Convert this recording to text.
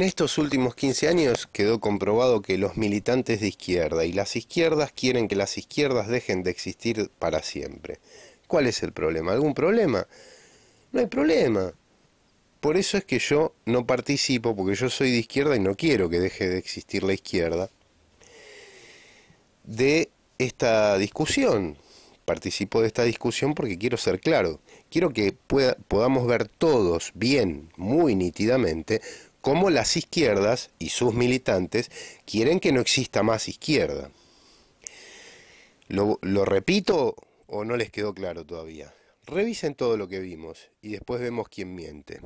En estos últimos 15 años quedó comprobado que los militantes de izquierda y las izquierdas quieren que las izquierdas dejen de existir para siempre. ¿Cuál es el problema? ¿Algún problema? No hay problema. Por eso es que yo no participo, porque yo soy de izquierda y no quiero que deje de existir la izquierda, de esta discusión. Participo de esta discusión porque quiero ser claro. Quiero que podamos ver todos bien, muy nítidamente cómo las izquierdas y sus militantes quieren que no exista más izquierda. Lo, repito o no les quedó claro todavía. Revisen todo lo que vimos y después vemos quién miente.